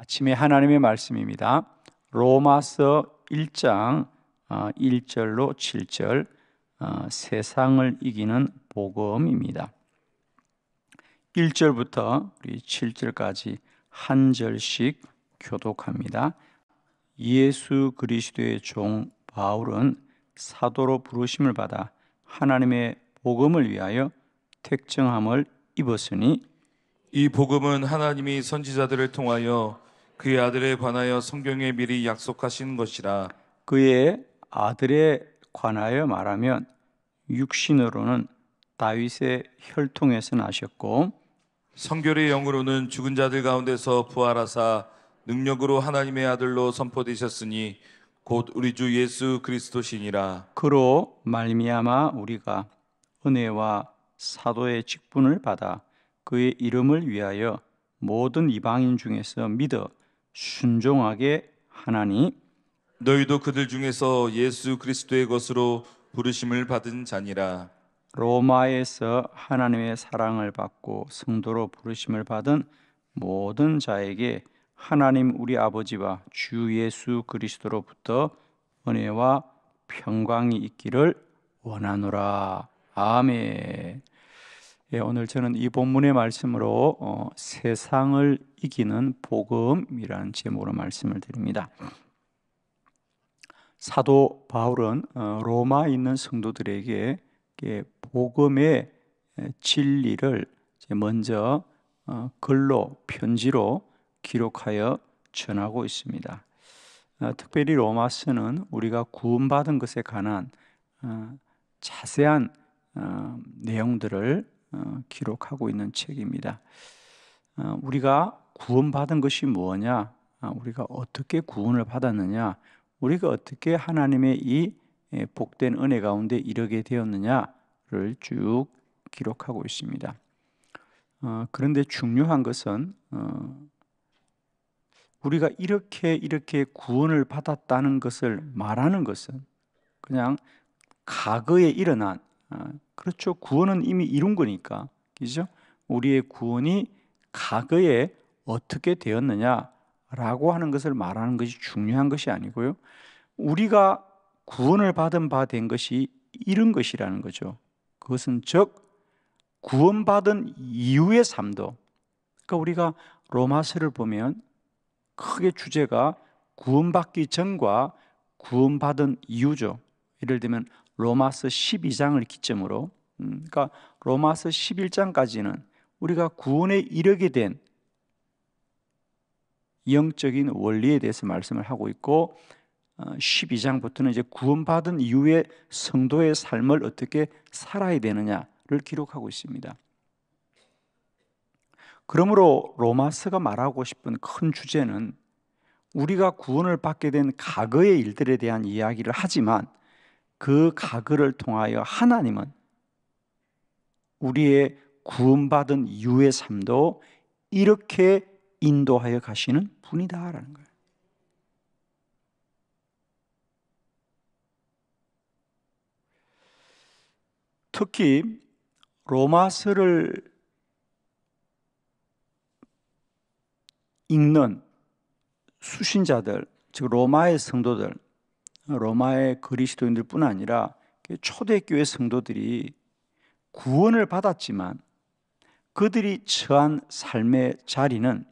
아침에 하나님의 말씀입니다. 로마서 1장 1절로 어, 7절 어, 세상을 이기는 복음입니다. 1절부터 7절까지 한 절씩 교독합니다. 예수 그리스도의 종 바울은 사도로 부르심을 받아 하나님의 복음을 위하여 택정함을 입었으니 이 복음은 하나님이 선지자들을 통하여 그의 아들에 관하여 성경에 미리 약속하신 것이라 그의 아들에 관하여 말하면 육신으로는 다윗의 혈통에서 나셨고 성결의 영으로는 죽은 자들 가운데서 부활하사 능력으로 하나님의 아들로 선포되셨으니 곧 우리 주 예수 그리스도시니라 그로 말미암아 우리가 은혜와 사도의 직분을 받아 그의 이름을 위하여 모든 이방인 중에서 믿어 순종하게 하나니 너희도 그들 중에서 예수 그리스도의 것으로 부르심을 받은 자니라 로마에서 하나님의 사랑을 받고 성도로 부르심을 받은 모든 자에게 하나님 우리 아버지와 주 예수 그리스도로부터 은혜와 평강이 있기를 원하노라 아멘 예, 오늘 저는 이 본문의 말씀으로 어, 세상을 이기는 복음이라는 제목으로 말씀을 드립니다. 사도 바울은 어, 로마에 있는 성도들에게 예, 복음의 예, 진리를 먼저 어, 글로 편지로 기록하여 전하고 있습니다. 어, 특별히 로마서는 우리가 구원받은 것에 관한 어, 자세한 어, 내용들을 어, 기록하고 있는 책입니다. 어, 우리가 구원받은 것이 뭐냐? 아, 우리가 어떻게 구원을 받았느냐? 우리가 어떻게 하나님의 이 복된 은혜 가운데 이르게 되었느냐를 쭉 기록하고 있습니다. 어, 그런데 중요한 것은 우리가 이렇게 이렇게 구원을 받았다는 것을 말하는 것은 그냥 과거에 일어난 아, 그렇죠. 구원은 이미 이룬 거니까. 그죠? 우리의 구원이 과거에 어떻게 되었느냐라고 하는 것을 말하는 것이 중요한 것이 아니고요. 우리가 구원을 받은 바 된 것이 이런 것이라는 거죠. 그것은 즉 구원받은 이후의 삶도 그러니까 우리가 로마서를 보면 크게 주제가 구원받기 전과 구원받은 이유죠. 예를 들면 로마서 12장을 기점으로 음, 그러니까 로마서 11장까지는 우리가 구원에 이르게 된 영적인 원리에 대해서 말씀을 하고 있고 12장부터는 어, 이제 구원받은 이후에 성도의 삶을 어떻게 살아야 되느냐를 기록하고 있습니다. 그러므로 로마서가 말하고 싶은 큰 주제는 우리가 구원을 받게 된 과거의 일들에 대한 이야기를 하지만 그 가그를 통하여 하나님은 우리의 구원받은 이후의 삶도 이렇게 인도하여 가시는 분이다라는 거예요. 특히 로마서를 읽는 수신자들, 즉 로마의 성도들, 로마의 그리스도인들뿐 아니라 초대교회 성도들이 구원을 받았지만 그들이 처한 삶의 자리는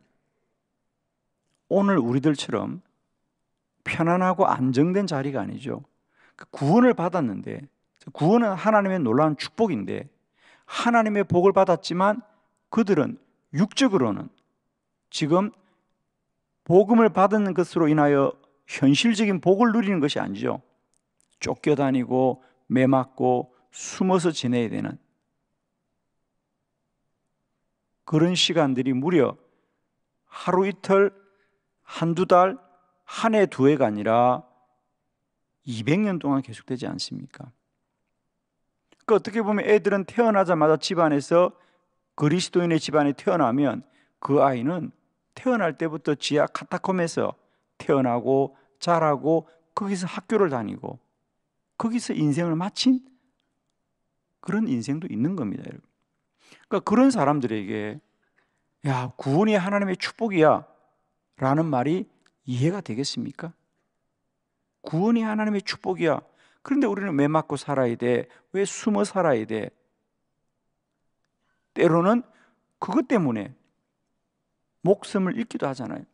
오늘 우리들처럼 편안하고 안정된 자리가 아니죠. 그 구원을 받았는데 구원은 하나님의 놀라운 축복인데 하나님의 복을 받았지만 그들은 육적으로는 지금 복음을 받은 것으로 인하여 현실적인 복을 누리는 것이 아니죠. 쫓겨다니고 매맞고 숨어서 지내야 되는 그런 시간들이 무려 하루 이틀, 한두 달, 한 해, 두 해가 아니라 200년 동안 계속되지 않습니까? 그러니까 어떻게 보면 애들은 태어나자마자 집안에서 그리스도인의 집안에 태어나면 그 아이는 태어날 때부터 지하 카타콤에서 태어나고 자라고 거기서 학교를 다니고 거기서 인생을 마친 그런 인생도 있는 겁니다. 여러분. 그러니까 그런 사람들에게 야 구원이 하나님의 축복이야라는 말이 이해가 되겠습니까? 구원이 하나님의 축복이야. 그런데 우리는 왜 맞고 살아야 돼? 왜 숨어 살아야 돼? 때로는 그것 때문에 목숨을 잃기도 하잖아요.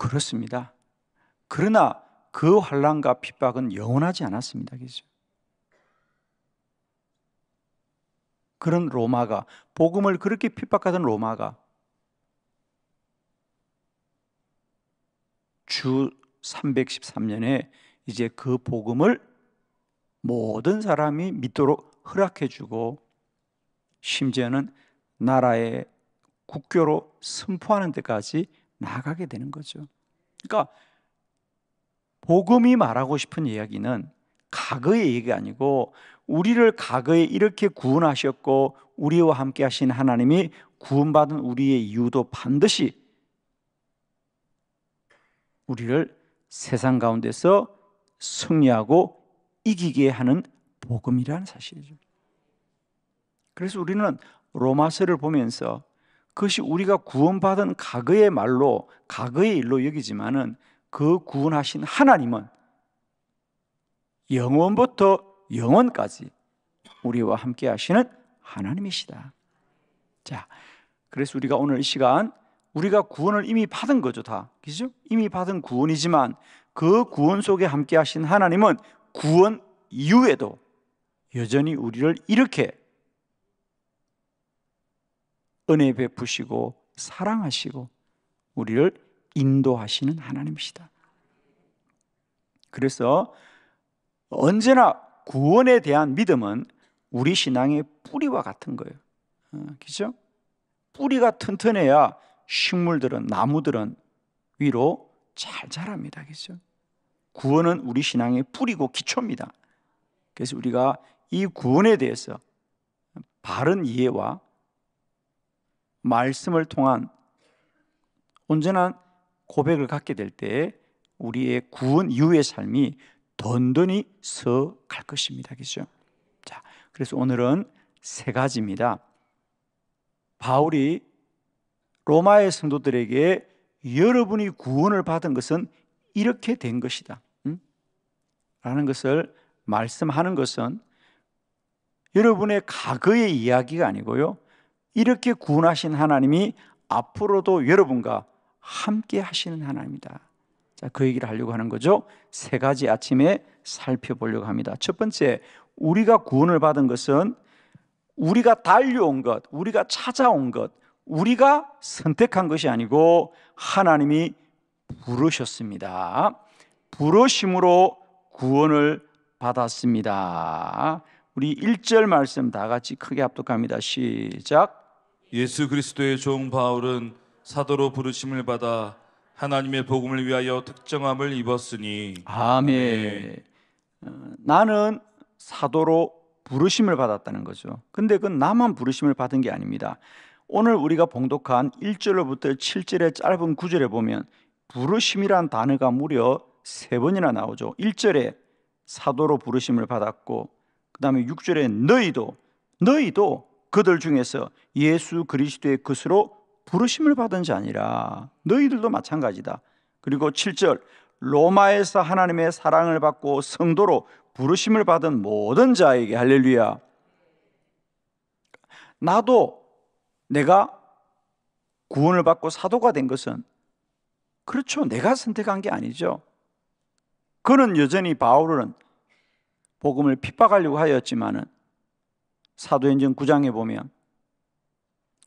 그렇습니다. 그러나 그 환란과 핍박은 영원하지 않았습니다. 그죠? 그런 로마가 복음을 그렇게 핍박하던 로마가 주 313년에 이제 그 복음을 모든 사람이 믿도록 허락해 주고 심지어는 나라의 국교로 선포하는 데까지 나가게 되는 거죠. 그러니까 복음이 말하고 싶은 이야기는 과거의 얘기가 아니고 우리를 과거에 이렇게 구원하셨고 우리와 함께 하신 하나님이 구원받은 우리의 이유도 반드시 우리를 세상 가운데서 승리하고 이기게 하는 복음이라는 사실이죠. 그래서 우리는 로마서를 보면서 그것이 우리가 구원받은 가거의 말로 가거의 일로 여기지만은 그 구원하신 하나님은 영원부터 영원까지 우리와 함께 하시는 하나님이시다. 자, 그래서 우리가 오늘 이 시간 우리가 구원을 이미 받은 거죠, 다. 그죠? 이미 받은 구원이지만 그 구원 속에 함께 하신 하나님은 구원 이후에도 여전히 우리를 이렇게 은혜 베푸시고 사랑하시고 우리를 인도하시는 하나님이시다. 그래서 언제나 구원에 대한 믿음은 우리 신앙의 뿌리와 같은 거예요. 어, 그죠? 뿌리가 튼튼해야 식물들은 나무들은 위로 잘 자랍니다. 그죠? 구원은 우리 신앙의 뿌리고 기초입니다. 그래서 우리가 이 구원에 대해서 바른 이해와 말씀을 통한 온전한 고백을 갖게 될 때 우리의 구원 이후의 삶이 던던히 서 갈 것입니다. 그죠? 자, 그래서 오늘은 세 가지입니다. 바울이 로마의 성도들에게 여러분이 구원을 받은 것은 이렇게 된 것이다. 응? 라는 것을 말씀하는 것은 여러분의 과거의 이야기가 아니고요. 이렇게 구원하신 하나님이 앞으로도 여러분과 함께 하시는 하나님이다. 자, 그 얘기를 하려고 하는 거죠. 세 가지 아침에 살펴보려고 합니다. 첫 번째, 우리가 구원을 받은 것은 우리가 달려온 것, 우리가 찾아온 것, 우리가 선택한 것이 아니고 하나님이 부르셨습니다. 부르심으로 구원을 받았습니다. 우리 1절 말씀 다 같이 크게 합독합니다. 시작. 예수 그리스도의 종 바울은 사도로 부르심을 받아 하나님의 복음을 위하여 특정함을 입었으니 아멘. 아 나는 사도로 부르심을 받았다는 거죠. 근데 그건 나만 부르심을 받은 게 아닙니다. 오늘 우리가 봉독한 1절로부터 7절의 짧은 구절에 보면 부르심이란 단어가 무려 세 번이나 나오죠. 1절에 사도로 부르심을 받았고 그다음에 6절에 너희도 너희도 그들 중에서 예수 그리스도의 것으로 부르심을 받은 자니라 아 너희들도 마찬가지다. 그리고 7절 로마에서 하나님의 사랑을 받고 성도로 부르심을 받은 모든 자에게 할렐루야. 나도 내가 구원을 받고 사도가 된 것은 그렇죠. 내가 선택한 게 아니죠. 그는 여전히 바울은 복음을 핍박하려고 하였지만은 사도행전 9장에 보면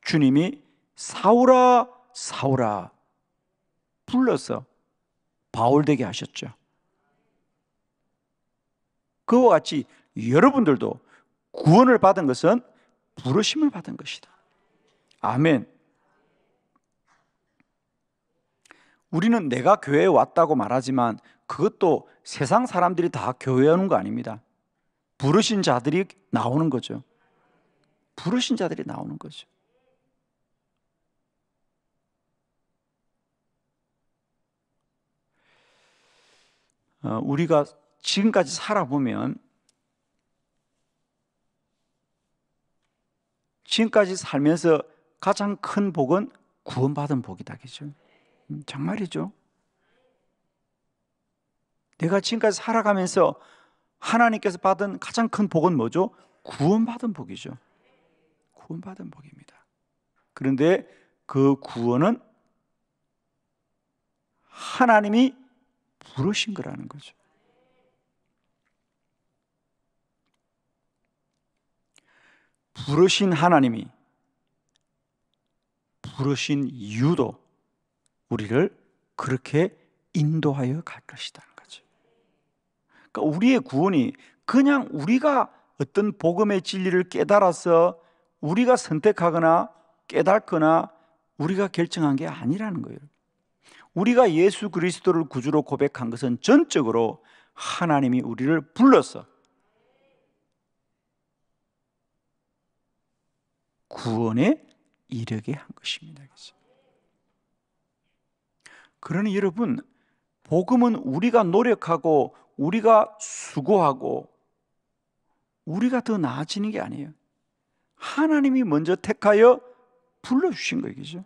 주님이 사울아 사울아 불러서 바울 되게 하셨죠. 그와 같이 여러분들도 구원을 받은 것은 부르심을 받은 것이다. 아멘. 우리는 내가 교회에 왔다고 말하지만 그것도 세상 사람들이 다 교회 오는 거 아닙니다. 부르신 자들이 나오는 거죠. 부르신 자들이 나오는 거죠. 어, 우리가 지금까지 살아보면 지금까지 살면서 가장 큰 복은 구원받은 복이다 그죠? 음, 정말이죠. 내가 지금까지 살아가면서 하나님께서 받은 가장 큰 복은 뭐죠? 구원받은 복이죠. 구원받은 복입니다. 그런데 그 구원은 하나님이 부르신 거라는 거죠. 부르신 하나님이 부르신 이유도 우리를 그렇게 인도하여 갈 것이다는 거죠. 그러니까 우리의 구원이 그냥 우리가 어떤 복음의 진리를 깨달아서 우리가 선택하거나 깨닫거나 우리가 결정한 게 아니라는 거예요. 우리가 예수 그리스도를 구주로 고백한 것은 전적으로 하나님이 우리를 불러서 구원에 이르게 한 것입니다. 그러니 여러분, 복음은 우리가 노력하고 우리가 수고하고 우리가 더 나아지는 게 아니에요. 하나님이 먼저 택하여 불러주신 거예요. 죠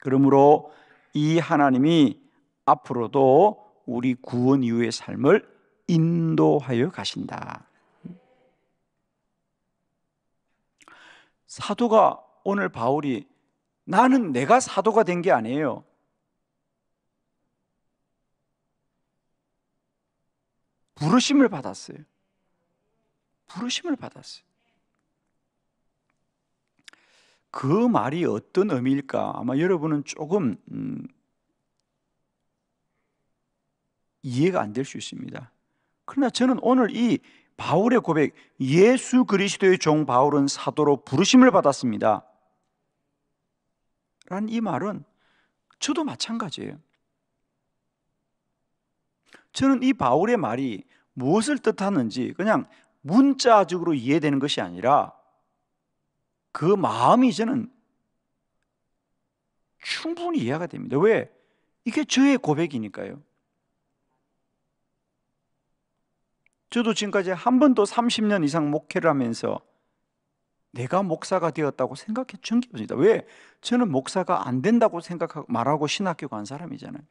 그러므로 이 하나님이 앞으로도 우리 구원 이후의 삶을 인도하여 가신다. 사도가 오늘 바울이 나는 내가 사도가 된 게 아니에요. 부르심을 받았어요. 부르심을 받았어요. 그 말이 어떤 의미일까? 아마 여러분은 조금 음, 이해가 안 될 수 있습니다. 그러나 저는 오늘 이 바울의 고백, 예수 그리스도의 종 바울은 사도로 부르심을 받았습니다. 라는 이 말은 저도 마찬가지예요. 저는 이 바울의 말이 무엇을 뜻하는지 그냥 문자적으로 이해되는 것이 아니라 그 마음이 저는 충분히 이해가 됩니다. 왜? 이게 저의 고백이니까요. 저도 지금까지 한 번도 30년 이상 목회를 하면서 내가 목사가 되었다고 생각해 준게없니다 왜? 저는 목사가 안 된다고 생각하고 말하고 신학교 간 사람이잖아요.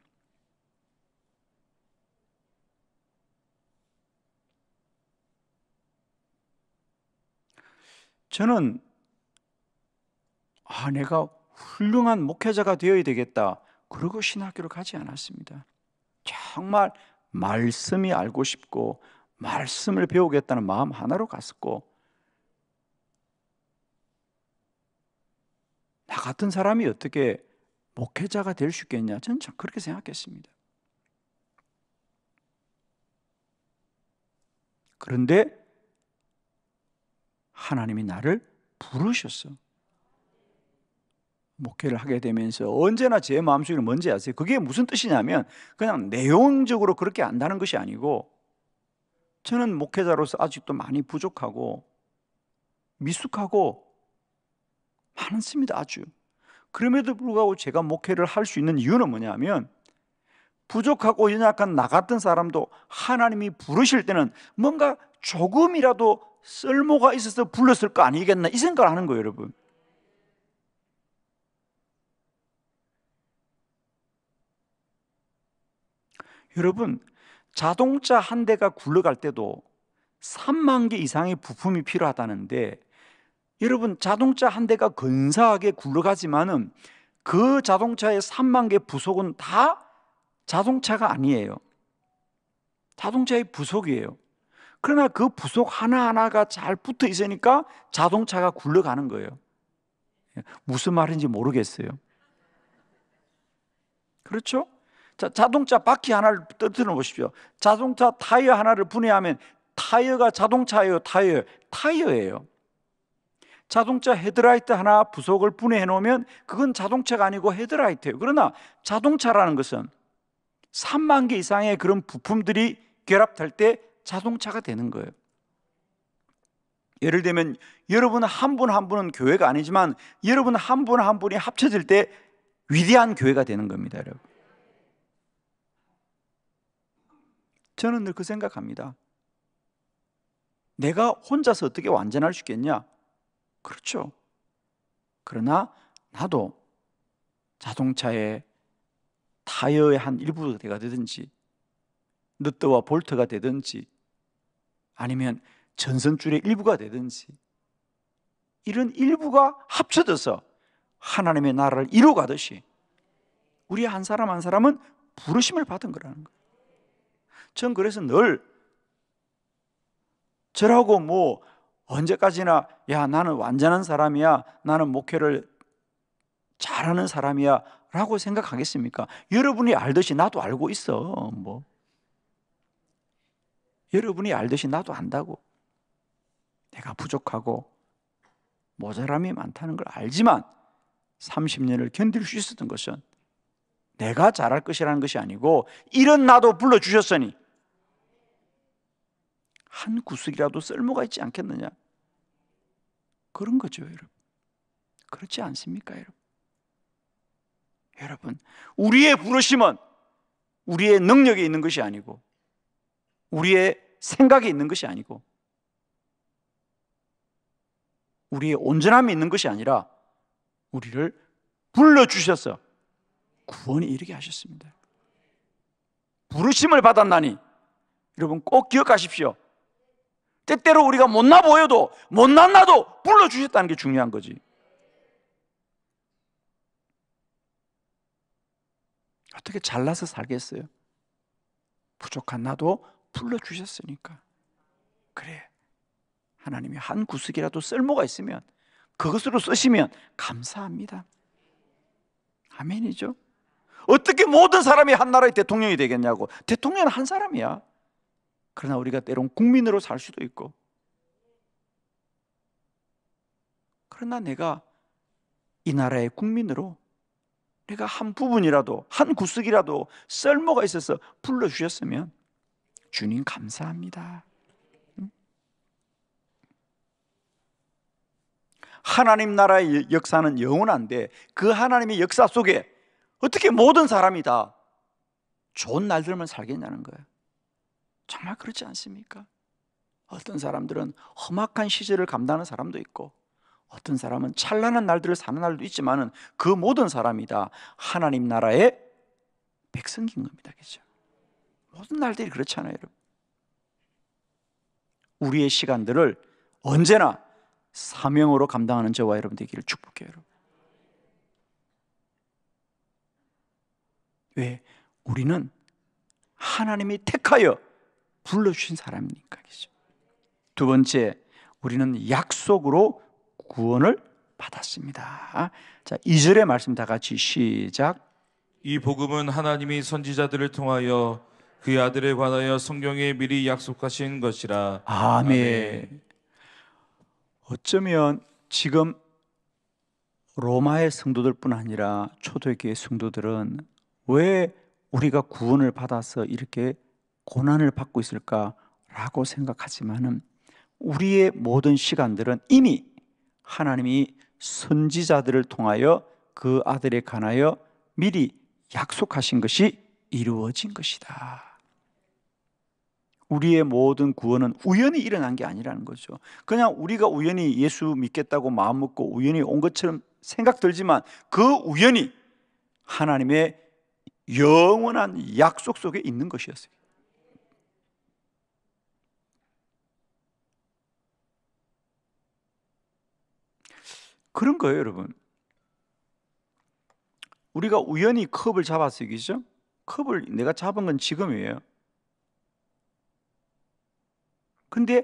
저는 아, 내가 훌륭한 목회자가 되어야 되겠다. 그러고 신학교를 가지 않았습니다. 정말 말씀이 알고 싶고 말씀을 배우겠다는 마음 하나로 갔었고 나 같은 사람이 어떻게 목회자가 될 수 있겠냐? 저는 그렇게 생각했습니다. 그런데 하나님이 나를 부르셨어. 요 목회를 하게 되면서 언제나 제 마음속에는 뭔지 아세요? 그게 무슨 뜻이냐면 그냥 내용적으로 그렇게 안다는 것이 아니고 저는 목회자로서 아직도 많이 부족하고 미숙하고 많습니다 아주 그럼에도 불구하고 제가 목회를 할 수 있는 이유는 뭐냐면 부족하고 연약한 나 같은 사람도 하나님이 부르실 때는 뭔가 조금이라도 쓸모가 있어서 불렀을 거 아니겠나 이 생각을 하는 거예요 여러분 여러분, 자동차 한 대가 굴러갈 때도 3만 개 이상의 부품이 필요하다는데 여러분 자동차 한 대가 근사하게 굴러가지만은 그 자동차의 3만 개 부속은 다 자동차가 아니에요. 자동차의 부속이에요. 그러나 그 부속 하나하나가 잘 붙어 있으니까 자동차가 굴러가는 거예요. 무슨 말인지 모르겠어요. 그렇죠? 자, 자동차 바퀴 하나를 뜯어 보십시오. 자동차 타이어 하나를 분해하면 타이어가 자동차예요, 타이어. 타이어예요. 자동차 헤드라이트 하나 부속을 분해해 놓으면 그건 자동차가 아니고 헤드라이트예요. 그러나 자동차라는 것은 3만 개 이상의 그런 부품들이 결합될 때 자동차가 되는 거예요. 예를 들면 여러분 한 분한 한 분은 교회가 아니지만 여러분 한 분한 한 분이 합쳐질 때 위대한 교회가 되는 겁니다, 여러분. 저는 늘 그 생각합니다. 내가 혼자서 어떻게 완전할 수 있겠냐? 그렇죠. 그러나 나도 자동차의 타이어의 한 일부가 되든지 너트와 볼트가 되든지 아니면 전선줄의 일부가 되든지 이런 일부가 합쳐져서 하나님의 나라를 이루가듯이 우리 한 사람 한 사람은 부르심을 받은 거라는 거예요. 전 그래서 늘 저라고 뭐 언제까지나 야 나는 완전한 사람이야 나는 목회를 잘하는 사람이야 라고 생각하겠습니까? 여러분이 알듯이 나도 알고 있어 뭐 여러분이 알듯이 나도 안다고 내가 부족하고 모자람이 많다는 걸 알지만 30년을 견딜 수 있었던 것은 내가 잘할 것이라는 것이 아니고 이런 나도 불러주셨으니 한 구슬이라도 쓸모가 있지 않겠느냐? 그런 거죠, 여러분. 그렇지 않습니까, 여러분? 여러분, 우리의 부르심은 우리의 능력에 있는 것이 아니고, 우리의 생각에 있는 것이 아니고, 우리의 온전함이 있는 것이 아니라, 우리를 불러주셔서 구원에 이르게 하셨습니다. 부르심을 받았나니, 여러분 꼭 기억하십시오. 때때로 우리가 못나 보여도 못났나도 불러주셨다는 게 중요한 거지. 어떻게 잘나서 살겠어요? 부족한 나도 불러주셨으니까. 그래. 하나님이 한 구석이라도 쓸모가 있으면 그것으로 쓰시면 감사합니다. 아멘이죠. 어떻게 모든 사람이 한 나라의 대통령이 되겠냐고. 대통령은 한 사람이야. 그러나 우리가 때론 국민으로 살 수도 있고 그러나 내가 이 나라의 국민으로 내가 한 부분이라도 한 구석이라도 썰모가 있어서 불러 주셨으면 주님 감사합니다. 하나님 나라의 역사는 영원한데 그 하나님의 역사 속에 어떻게 모든 사람이 다 좋은 날들만 살겠냐는 거예요. 정말 그렇지 않습니까? 어떤 사람들은 험악한 시절을 감당하는 사람도 있고 어떤 사람은 찬란한 날들을 사는 날도 있지만그 모든 사람이 다 하나님 나라의 백성인 겁니다. 그죠? 모든 날들이 그렇잖아요, 여러분. 우리의 시간들을 언제나 사명으로 감당하는 저와 여러분 되기를 축복해요, 여러분. 왜? 우리는 하나님이 택하여 불러주신 사람이니까. 두 번째, 우리는 약속으로 구원을 받았습니다. 자, 2절의 말씀 다 같이 시작. 이 복음은 하나님이 선지자들을 통하여 그 아들에 관하여 성경에 미리 약속하신 것이라. 아멘. 아멘. 어쩌면 지금 로마의 성도들뿐 아니라 초대교회 성도들은 왜 우리가 구원을 받아서 이렇게 고난을 받고 있을까라고 생각하지만은 우리의 모든 시간들은 이미 하나님이 선지자들을 통하여 그 아들에 관하여 미리 약속하신 것이 이루어진 것이다. 우리의 모든 구원은 우연히 일어난 게 아니라는 거죠. 그냥 우리가 우연히 예수 믿겠다고 마음 먹고 우연히 온 것처럼 생각 들지만 그 우연이 하나님의 영원한 약속 속에 있는 것이었어요. 그런 거예요, 여러분. 우리가 우연히 컵을 잡았어요, 그죠? 컵을 내가 잡은 건 지금이에요. 근데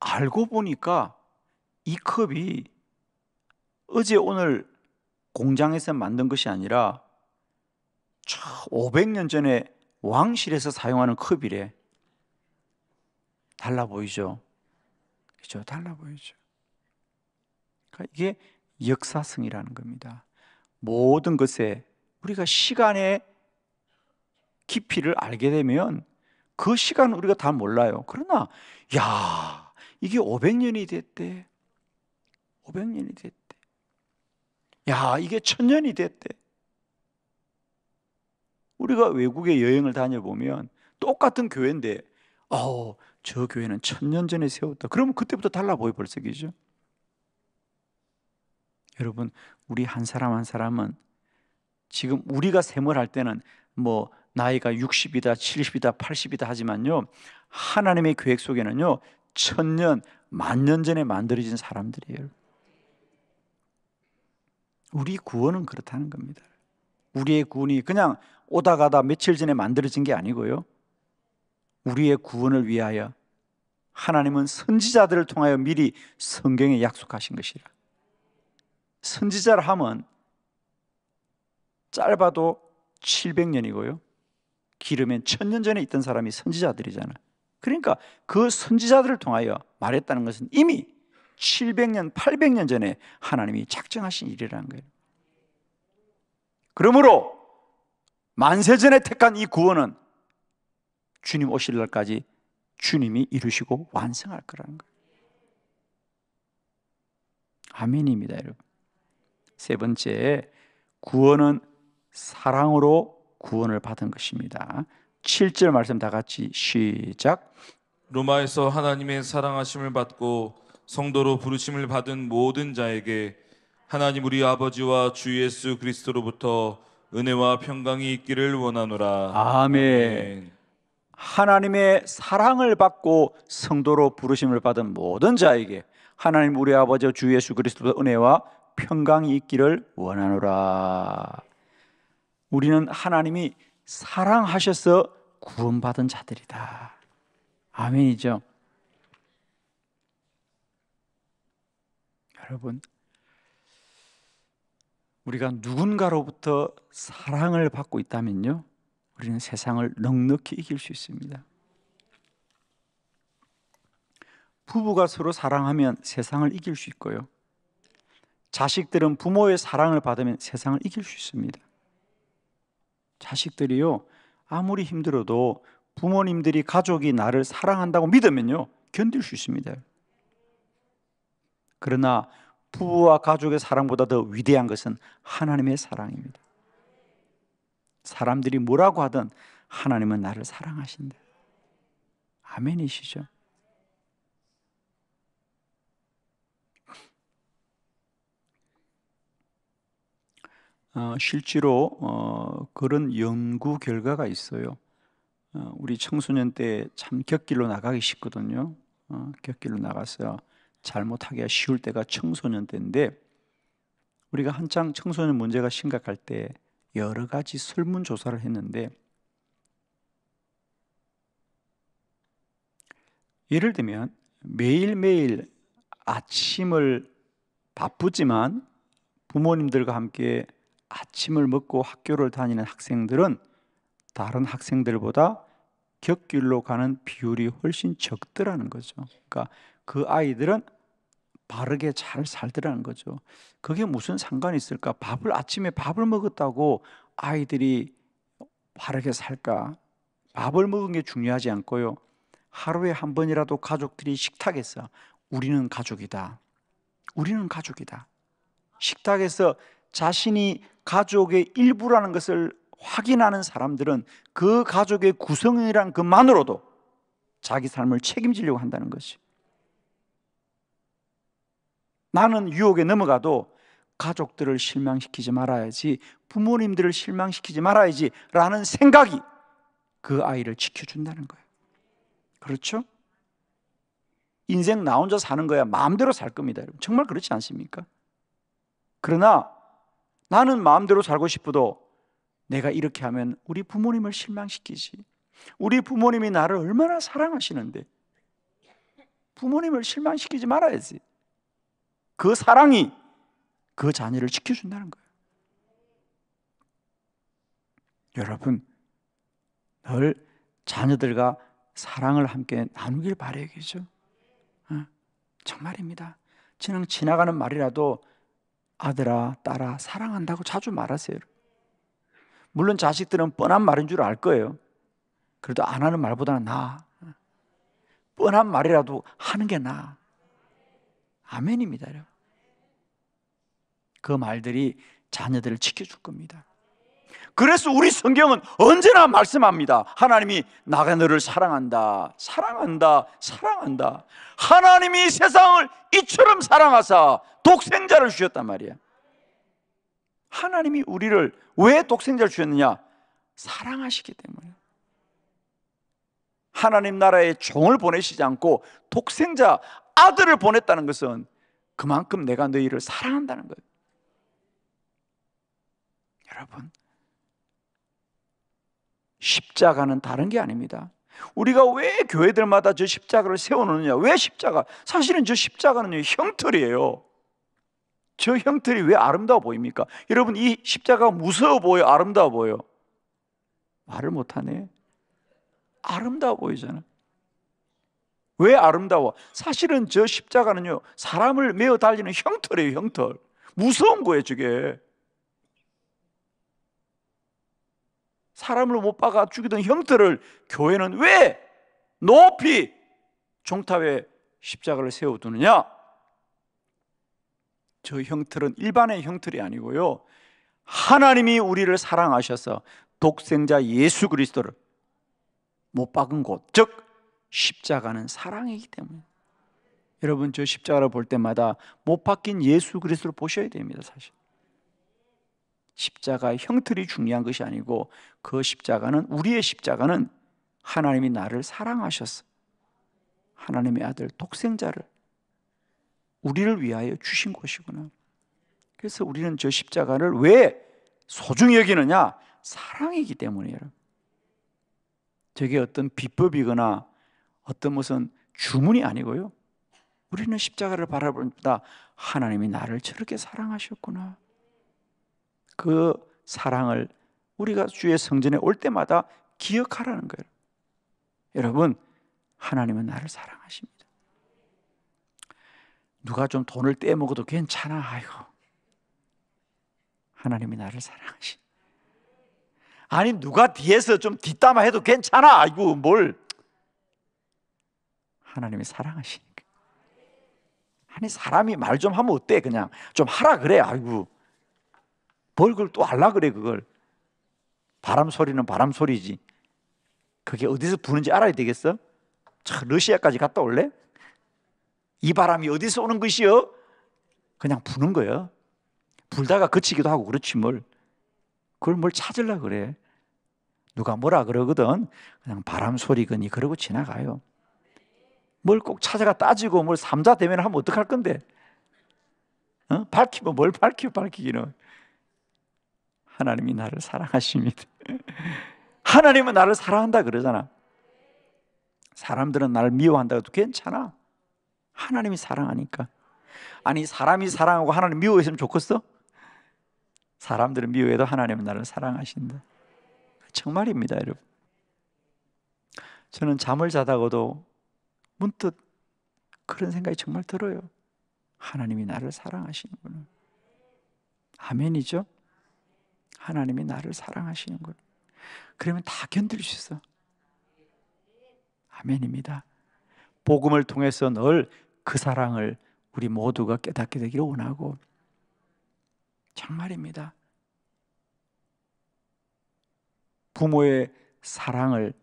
알고 보니까 이 컵이 어제 오늘 공장에서 만든 것이 아니라 500년 전에 왕실에서 사용하는 컵이래. 달라 보이죠? 그죠? 달라 보이죠? 이게 역사성이라는 겁니다. 모든 것에 우리가 시간의 깊이를 알게 되면 그 시간 우리가 다 몰라요. 그러나 야, 이게 500년이 됐대. 500년이 됐대. 야, 이게 1000년이 됐대. 우리가 외국에 여행을 다녀보면 똑같은 교회인데 어저 교회는 1000년 전에 세웠다. 그러면 그때부터 달라 보여 벌써 그죠? 여러분, 우리 한 사람 한 사람은 지금 우리가 셈을 할 때는 뭐 나이가 60이다, 70이다, 80이다 하지만요. 하나님의 계획 속에는요. 천년, 만년 전에 만들어진 사람들이에요. 우리 구원은 그렇다는 겁니다. 우리의 구원이 그냥 오다 가다 며칠 전에 만들어진 게 아니고요. 우리의 구원을 위하여 하나님은 선지자들을 통하여 미리 성경에 약속하신 것이라. 선지자를 하면 짧아도 700년이고요. 기르면 천 년 전에 있던 사람이 선지자들이잖아요. 그러니까 그 선지자들을 통하여 말했다는 것은 이미 700년, 800년 전에 하나님이 작정하신 일이라는 거예요. 그러므로 만세전에 택한 이 구원은 주님 오실 날까지 주님이 이루시고 완성할 거라는 거예요. 아멘입니다, 여러분. 세 번째, 구원은 사랑으로 구원을 받은 것입니다. 7절 말씀 다 같이 시작. 로마에서 하나님의 사랑하심을 받고 성도로 부르심을 받은 모든 자에게 하나님 우리 아버지와 주 예수 그리스도로부터 은혜와 평강이 있기를 원하노라. 아멘. 하나님의 사랑을 받고 성도로 부르심을 받은 모든 자에게 하나님 우리 아버지 주 예수 그리스도의 은혜와 평강이 있기를 원하노라. 우리는 하나님이 사랑하셔서 구원받은 자들이다. 아멘이죠. 여러분, 우리가 누군가로부터 사랑을 받고 있다면요, 우리는 세상을 넉넉히 이길 수 있습니다. 부부가 서로 사랑하면 세상을 이길 수 있고요. 자식들은 부모의 사랑을 받으면 세상을 이길 수 있습니다. 자식들이요, 아무리 힘들어도 부모님들이 가족이 나를 사랑한다고 믿으면요, 견딜 수 있습니다. 그러나 부부와 가족의 사랑보다 더 위대한 것은 하나님의 사랑입니다. 사람들이 뭐라고 하든 하나님은 나를 사랑하신다. 아멘이시죠? 어, 실제로 어, 그런 연구 결과가 있어요. 어, 우리 청소년 때참 곁길로 나가기 쉽거든요. 곁길로 나가서 잘못하기가 쉬울 때가 청소년 때인데 우리가 한창 청소년 문제가 심각할 때 여러 가지 설문 조사를 했는데 예를 들면 매일매일 아침을 바쁘지만 부모님들과 함께 아침을 먹고 학교를 다니는 학생들은 다른 학생들보다 격귤로 가는 비율이 훨씬 적더라는 거죠. 그러니까 그 아이들은 바르게 잘 살더라는 거죠. 그게 무슨 상관이 있을까? 밥을 아침에 밥을 먹었다고 아이들이 바르게 살까? 밥을 먹은 게 중요하지 않고요. 하루에 한 번이라도 가족들이 식탁에서 우리는 가족이다. 우리는 가족이다. 식탁에서 자신이 가족의 일부라는 것을 확인하는 사람들은 그 가족의 구성이란 그만으로도 자기 삶을 책임지려고 한다는 것이. 나는 유혹에 넘어가도 가족들을 실망시키지 말아야지, 부모님들을 실망시키지 말아야지, 라는 생각이 그 아이를 지켜준다는 거예요. 그렇죠? 인생 나 혼자 사는 거야. 마음대로 살 겁니다. 정말 그렇지 않습니까? 그러나 나는 마음대로 살고 싶어도 내가 이렇게 하면 우리 부모님을 실망시키지. 우리 부모님이 나를 얼마나 사랑하시는데 부모님을 실망시키지 말아야지. 그 사랑이 그 자녀를 지켜준다는 거예요. 여러분, 늘 자녀들과 사랑을 함께 나누길 바라야겠죠. 정말입니다. 지나가는 말이라도 아들아, 딸아, 사랑한다고 자주 말하세요. 물론 자식들은 뻔한 말인 줄 알 거예요. 그래도 안 하는 말보다는 나. 뻔한 말이라도 하는 게 나. 아멘입니다. 그 말들이 자녀들을 지켜줄 겁니다. 그래서 우리 성경은 언제나 말씀합니다. 하나님이 나가 너를 사랑한다. 사랑한다. 사랑한다. 하나님이 세상을 이처럼 사랑하사 독생자를 주셨단 말이야. 하나님이 우리를 왜 독생자를 주셨느냐? 사랑하시기 때문에. 하나님 나라에 종을 보내시지 않고 독생자 아들을 보냈다는 것은 그만큼 내가 너희를 사랑한다는 거예요. 여러분, 십자가는 다른 게 아닙니다. 우리가 왜 교회들마다 저 십자가를 세워놓느냐? 왜 십자가? 사실은 저 십자가는 형틀이에요. 저 형틀이 왜 아름다워 보입니까? 여러분, 이 십자가 무서워 보여? 아름다워 보여? 말을 못하네. 아름다워 보이잖아. 왜 아름다워? 사실은 저 십자가는요, 사람을 메어 달리는 형틀이에요, 형틀. 무서운 거예요, 저게. 사람을 못 박아 죽이던 형태를 교회는 왜 높이 종탑에 십자가를 세워두느냐? 저 형틀은 일반의 형틀이 아니고요. 하나님이 우리를 사랑하셔서 독생자 예수 그리스도를 못 박은 곳, 즉 십자가는 사랑이기 때문에 여러분 저 십자가를 볼 때마다 못 박힌 예수 그리스도를 보셔야 됩니다, 사실. 십자가의 형틀이 중요한 것이 아니고 그 십자가는 우리의 십자가는 하나님이 나를 사랑하셨어. 하나님의 아들 독생자를 우리를 위하여 주신 것이구나. 그래서 우리는 저 십자가를 왜 소중히 여기느냐? 사랑이기 때문이에요. 저게 어떤 비법이거나 어떤 무슨 주문이 아니고요. 우리는 십자가를 바라본다. 하나님이 나를 저렇게 사랑하셨구나. 그 사랑을 우리가 주의 성전에 올 때마다 기억하라는 거예요. 여러분, 하나님은 나를 사랑하십니다. 누가 좀 돈을 떼먹어도 괜찮아. 아이고. 하나님이 나를 사랑하시. 아니 누가 뒤에서 좀 뒷담화 해도 괜찮아. 아이고 뭘 하나님이 사랑하시니까. 아니 사람이 말 좀 하면 어때? 그냥 좀 하라 그래. 아이고. 벌금 또 할라 그래 그걸. 바람 소리는 바람 소리지. 그게 어디서 부는지 알아야 되겠어? 차, 러시아까지 갔다 올래? 이 바람이 어디서 오는 것이요? 그냥 부는 거예요. 불다가 그치기도 하고 그렇지 뭘. 그걸 뭘 찾으려 그래. 누가 뭐라 그러거든 그냥 바람 소리거니 그러고 지나가요. 뭘 꼭 찾아가 따지고 뭘 삼자 대면을 하면 어떡할 건데? 어? 밝히면 뭘 밝히고 밝히기는. 하나님이 나를 사랑하십니다. 하나님은 나를 사랑한다 그러잖아. 사람들은 나를 미워한다 해도 괜찮아. 하나님이 사랑하니까. 아니 사람이 사랑하고 하나님 미워했으면 좋겠어? 사람들은 미워해도 하나님은 나를 사랑하신다. 정말입니다, 여러분. 저는 잠을 자다가도 문득 그런 생각이 정말 들어요. 하나님이 나를 사랑하시는구나. 아멘이죠? 하나님이 나를 사랑하시는 걸. 그러면 다 견딜 수 있어. 아멘입니다. 복음을 통해서 늘 그 사랑을 우리 모두가 깨닫게 되기를 원하고 정말입니다. 부모의 사랑을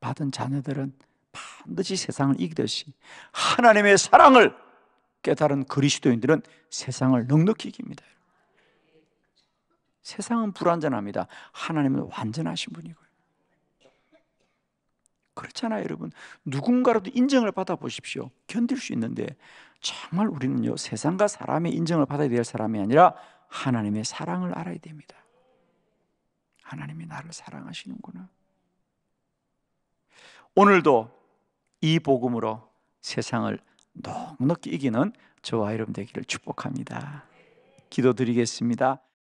받은 자녀들은 반드시 세상을 이기듯이 하나님의 사랑을 깨달은 그리스도인들은 세상을 넉넉히 이깁니다. 세상은 불완전합니다. 하나님은 완전하신 분이고요. 그렇잖아요, 여러분. 누군가로도 인정을 받아 보십시오. 견딜 수 있는데 정말 우리는요, 세상과 사람의 인정을 받아야 될 사람이 아니라 하나님의 사랑을 알아야 됩니다. 하나님이 나를 사랑하시는구나. 오늘도 이 복음으로 세상을 넉넉히 이기는 저와 여러분 되기를 축복합니다. 기도드리겠습니다.